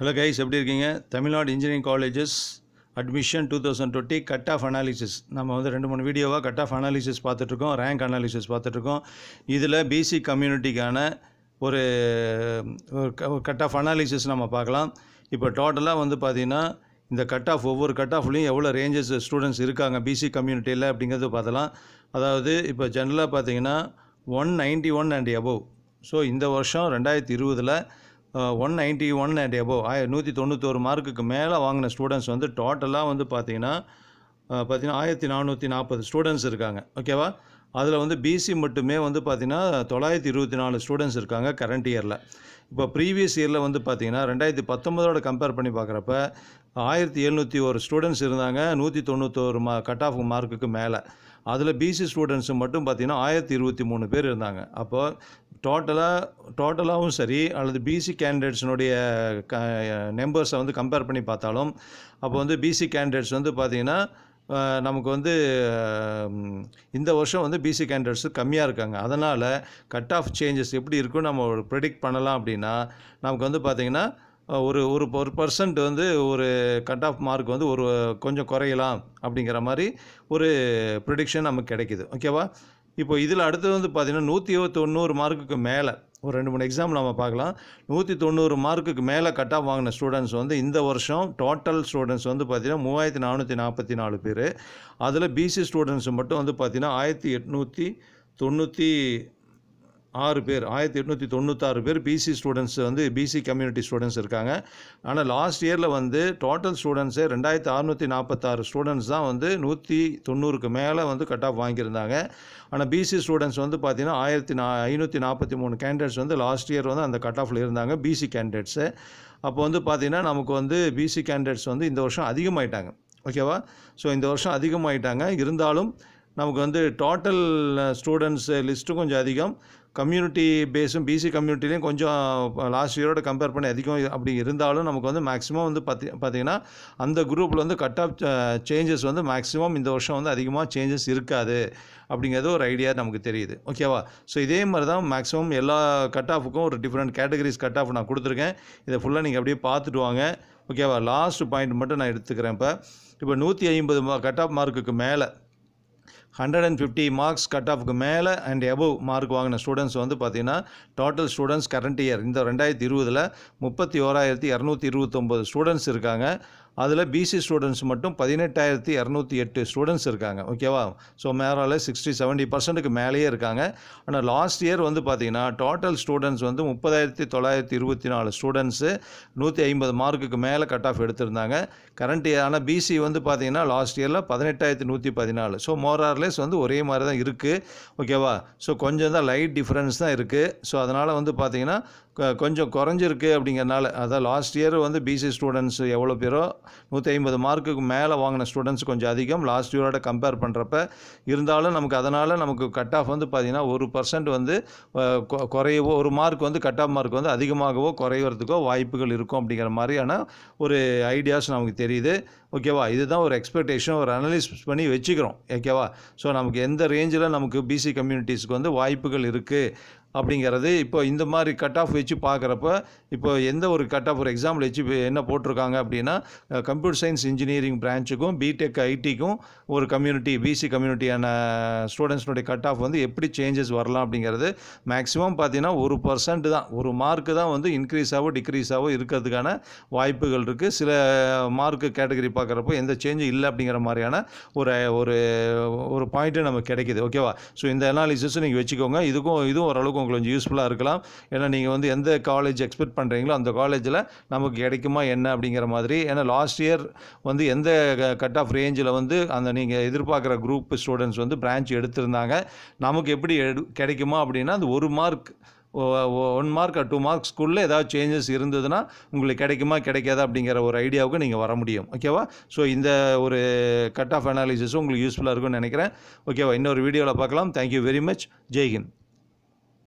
hello guys எப்படி இருக்கீங்க Tamil Nadu engineering colleges admission two thousand twenty cut off analysis நம்ம வந்து ரெண்டு மூணு வீடியோவாக கட் ஆஃப் அனாலிசிஸ் பார்த்துட்ருக்கோம் ரேங்க் அனாலிசிஸ் பார்த்துட்ருக்கோம் இதில் பிசி கம்யூனிட்டிக்கான ஒரு கட் ஆஃப் அனாலிசிஸ் நம்ம பார்க்கலாம் இப்போ டோட்டலாக வந்து பார்த்திங்கன்னா இந்த கட் ஆஃப் ஒவ்வொரு கட் ஆஃப்லேயும் எவ்வளோ ரேஞ்சஸ் ஸ்டூடெண்ட்ஸ் இருக்காங்க பிசி கம்யூனிட்டியில் அப்படிங்கிறது பார்த்தலாம் அதாவது இப்போ ஜென்ரலாக பார்த்தீங்கன்னா one ninety one and above so இந்த வருஷம் ரெண்டாயிரத்தி இருபதில் one ninety one and above ஆய நூற்றி தொண்ணூத்தோரு மார்க்குக்கு மேலே வாங்கின ஸ்டூடெண்ட்ஸ் வந்து டோட்டலாக வந்து பார்த்திங்கன்னா பார்த்திங்கன்னா ஆயிரத்தி நானூற்றி நாற்பது ஸ்டூடெண்ட்ஸ் இருக்காங்க ஓகேவா அதில் வந்து பிசி மட்டுமே வந்து பார்த்திங்கன்னா தொள்ளாயிரத்தி இருபத்தி நாலு ஸ்டூடெண்ட்ஸ் இருக்காங்க கரண்ட் இயரில் இப்போ ப்ரீவியஸ் இயரில் வந்து பார்த்திங்கன்னா ரெண்டாயிரத்தி பத்தொம்போதோட கம்பேர் பண்ணி பார்க்குறப்ப ஆயிரத்தி எழுநூற்றி ஒரு ஸ்டூடெண்ட்ஸ் இருந்தாங்க நூற்றி தொண்ணூற்றோரு மா கட் ஆஃப் மார்க்குக்கு மேலே அதில் பிசி ஸ்டூடெண்ட்ஸு மட்டும் பார்த்திங்கன்னா ஆயிரத்தி இருபத்தி மூணு பேர் இருந்தாங்க அப்போது டோட்டலாக டோட்டலாகவும் சரி அல்லது பிசி கேண்டிடேட்ஸினுடைய க நெம்பர்ஸை வந்து கம்பேர் பண்ணி பார்த்தாலும் அப்போ வந்து பிசி கேண்டிடேட்ஸ் வந்து பார்த்திங்கன்னா நமக்கு வந்து இந்த வருஷம் வந்து பிசி கேண்டிடேட்ஸ் கம்மியாக இருக்காங்க அதனால் கட் ஆஃப் சேஞ்சஸ் எப்படி இருக்குன்னு நம்ம ஒரு ப்ரெடிக்ட் பண்ணலாம் அப்படின்னா நமக்கு வந்து பார்த்திங்கன்னா ஒரு ஒரு ஒரு பர்சன்ட் வந்து ஒரு கட் ஆஃப் மார்க் வந்து ஒரு கொஞ்சம் குறையலாம் அப்படிங்கிற மாதிரி ஒரு ப்ரிடிக்ஷன் நமக்கு கிடைக்கிது ஓகேவா இப்போ இதில் அடுத்தது வந்து பார்த்திங்கன்னா நூற்றி தொண்ணூறு மார்க்குக்கு மேலே ஒரு ரெண்டு மூணு எக்ஸாம்பிள் நம்ம பார்க்கலாம் நூற்றி தொண்ணூறு மார்க்குக்கு மேலே கட்டாக வாங்கின ஸ்டூடெண்ட்ஸ் வந்து இந்த வருஷம் டோட்டல் ஸ்டூடெண்ட்ஸ் வந்து பார்த்திங்கன்னா மூவாயிரத்தி நானூற்றி நாற்பத்தி நாலு பேர் அதில் பிசி ஸ்டூடெண்ட்ஸ் மட்டும் வந்து பார்த்திங்கன்னா ஆயிரத்தி எட்நூற்றி தொண்ணூற்றி ஆறு பேர் ஆயிரத்தி எட்நூற்றி தொண்ணூத்தாறு பேர் பிசி ஸ்டூடெண்ட்ஸ் வந்து பிசி கம்யூனிட்டி ஸ்டூடெண்ட்ஸ் இருக்காங்க ஆனால் லாஸ்ட் இயரில் வந்து டோட்டல் ஸ்டூடெண்ட்ஸே ரெண்டாயிரத்தி அறநூற்றி நாற்பத்தாறு ஸ்டூடெண்ட்ஸ் தான் வந்து நூற்றி தொண்ணூறுக்கு மேலே வந்து கட் ஆஃப் வாங்கியிருந்தாங்க ஆனால் பிசி ஸ்டூடெண்ட்ஸ் வந்து பார்த்திங்கன்னா ஆயிரத்தி நா ஐநூற்றி நாற்பத்தி மூணு கேண்டிடேட்ஸ் வந்து லாஸ்ட் இயர் வந்து அந்த கட் ஆஃபில் இருந்தாங்க பிசி கேண்டிடேட்ஸு அப்போ வந்து பார்த்திங்கன்னா நமக்கு வந்து பிசி கேண்டிடேட்ஸ் வந்து இந்த வருஷம் அதிகமாயிட்டாங்க ஓகேவா ஸோ இந்த வருஷம் அதிகமாயிட்டாங்க இருந்தாலும் நமக்கு வந்து டோட்டல் ஸ்டூடெண்ட்ஸு லிஸ்ட்டு கொஞ்சம் அதிகம் கம்யூனிட்டி பேஸும் பிசி கம்யூனிட்டிலையும் கொஞ்சம் லாஸ்ட் இயரோட கம்பேர் பண்ணி அதிகம் அப்படி இருந்தாலும் நமக்கு வந்து மேக்ஸிமம் வந்து பார்த்தி பார்த்திங்கன்னா அந்த குரூப்பில் வந்து கட் ஆஃப் சேஞ்சஸ் வந்து மேக்ஸிமம் இந்த வருஷம் வந்து அதிகமாக சேஞ்சஸ் இருக்காது அப்படிங்கிறது ஒரு ஐடியா நமக்கு தெரியுது ஓகேவா ஸோ இதே மாதிரி தான் மேக்ஸிமம் எல்லா கட் ஆஃபுக்கும் ஒரு டிஃப்ரெண்ட் கேட்டகரிஸ் கட் ஆஃப் நான் கொடுத்துருக்கேன் இதை ஃபுல்லாக நீங்கள் அப்படியே பார்த்துட்டு வாங்க ஓகேவா லாஸ்ட் பாயிண்ட் மட்டும் நான் எடுத்துக்கிறேன் இப்போ இப்போ நூற்றி ஐம்பது கட் ஆஃப் மார்க்குக்கு மேலே hundred and fifty marks cut ஆஃப்க்கு மேலே அண்ட் எபவ் மார்க் வாங்கின ஸ்டூடெண்ட்ஸ் வந்து பார்த்திங்கன்னா டோட்டல் ஸ்டூடெண்ட்ஸ் கரண்ட் இயர் இந்த ரெண்டாயிரத்தி இருபதில் முப்பத்தி ஓராயிரத்தி இரநூத்தி இருபத்தொம்போது ஸ்டூடெண்ட்ஸ் இருக்காங்க அதில் பிசி ஸ்டூடெண்ட்ஸ் மட்டும் பதினெட்டாயிரத்தி இரநூத்தி எட்டு ஸ்டூடெண்ட்ஸ் இருக்காங்க ஓகேவா ஸோ மேலால் சிக்ஸ்டி செவன்ட்டி பர்சன்ட்டுக்கு மேலேயே இருக்காங்க ஆனால் லாஸ்ட் இயர் வந்து பார்த்திங்கன்னா டோட்டல் ஸ்டூடெண்ட்ஸ் வந்து முப்பதாயிரத்தி தொள்ளாயிரத்தி இருபத்தி நாலு ஸ்டூடெண்ட்ஸு நூற்றி ஐம்பது மார்க்குக்கு மேலே கட் ஆஃப் எடுத்திருந்தாங்க கரண்ட் இயர் ஆனால் பிசி வந்து பார்த்திங்கன்னா லாஸ்ட் இயரில் பதினெட்டாயிரத்தி நூற்றி பதினாலு ஸோ மோரார்லெஸ் வந்து ஒரே மாதிரி தான் இருக்குது ஓகேவா ஸோ கொஞ்சம் தான் லைட் டிஃப்ரென்ஸ் தான் இருக்குது ஸோ அதனால் வந்து பார்த்திங்கன்னா கொஞ்சம் குறைஞ்சிருக்கு அப்படிங்கிறனால அதான் லாஸ்ட் இயர் வந்து பிசி ஸ்டூடெண்ட்ஸ் எவ்வளோ பேரோ நூற்றி ஐம்பது மார்க்குக்கு மேலே வாங்கின ஸ்டூடெண்ட்ஸ் கொஞ்சம் அதிகம் லாஸ்ட் இயரோட கம்பேர் பண்ணுறப்ப இருந்தாலும் நமக்கு அதனால் நமக்கு கட் ஆஃப் வந்து பார்த்திங்கன்னா ஒரு பர்சன்ட் வந்து குறையவோ ஒரு மார்க் வந்து கட் ஆஃப் மார்க் வந்து அதிகமாகவோ குறைவதுக்கோ வாய்ப்புகள் இருக்கும் அப்படிங்கிற மாதிரியான ஒரு ஐடியாஸ் நமக்கு தெரியுது ஓகேவா இதுதான் ஒரு எக்ஸ்பெக்டேஷன் ஒரு அனலிஸ் பண்ணி வச்சுக்கிறோம் ஓகேவா ஸோ நமக்கு எந்த ரேஞ்சில் நமக்கு பிசி கம்யூனிட்டிஸ்க்கு வந்து வாய்ப்புகள் இருக்குது அப்படிங்கிறது இப்போ இந்த மாதிரி கட் ஆஃப் வச்சு பார்க்குறப்ப இப்போ எந்த ஒரு கட் ஆஃப் ஒரு எக்ஸாம்பிள் வச்சு என்ன போட்டிருக்காங்க அப்படின்னா கம்ப்யூட்டர் சயின்ஸ் இன்ஜினியரிங் பிரான்ச்சுக்கும் பிடெக் ஐடிக்கும் ஒரு கம்யூனிட்டி பிசி கம்யூனிட்டியான ஸ்டூடெண்ட்ஸ்னுடைய கட் ஆஃப் வந்து எப்படி சேஞ்சஸ் வரலாம் அப்படிங்கிறது மேக்ஸிமம் பார்த்தீங்கன்னா ஒரு பர்சன்ட் தான் ஒரு மார்க்கு தான் வந்து இன்க்ரீஸாகவோ டிக்ரீஸாகவோ இருக்கிறதுக்கான வாய்ப்புகள் இருக்குது சில மார்க்கு கேட்டகரி பார்க்குறப்போ எந்த சேஞ்சும் இல்லை அப்படிங்கிற மாதிரியான ஒரு ஒரு ஒரு பாயிண்ட்டு நமக்கு கிடைக்கிது ஓகேவா ஸோ இந்த அனாலிசிஸும் நீங்கள் வச்சுக்கோங்க இதுக்கும் இதுவும் ஓரளவுக்கு கொஞ்சம் யூஸ்ஃபுல்லாக இருக்கலாம் ஏன்னா நீங்கள் வந்து எந்த காலேஜ் எக்ஸ்பெக்ட் பண்ணுறீங்களோ அந்த காலேஜில் நமக்கு கிடைக்குமா என்ன அப்படிங்கிற மாதிரி ஏன்னா லாஸ்ட் இயர் வந்து எந்த கட் ஆஃப் ரேஞ்சில் வந்து அந்த நீங்கள் எதிர்பார்க்குற குரூப் ஸ்டூடெண்ட்ஸ் வந்து பிரான்ச் எடுத்திருந்தாங்க நமக்கு எப்படி எடு கிடைக்குமா அப்படின்னா அந்த ஒரு mark one mark two mark ஸ்கூலில் ஏதாவது சேஞ்சஸ் இருந்ததுன்னா உங்களுக்கு கிடைக்குமா கிடைக்காதா அப்படிங்கிற ஒரு ஐடியாவுக்கு நீங்கள் வர முடியும் ஓகேவா ஸோ இந்த ஒரு கட் ஆஃப் அனாலிசிஸும் உங்களுக்கு யூஸ்ஃபுல்லாக இருக்கும்னு நினைக்கிறேன் ஓகேவா இன்னொரு வீடியோவில் பார்க்கலாம் தேங்க்யூ வெரி மச் ஜெய்ஹிந்த்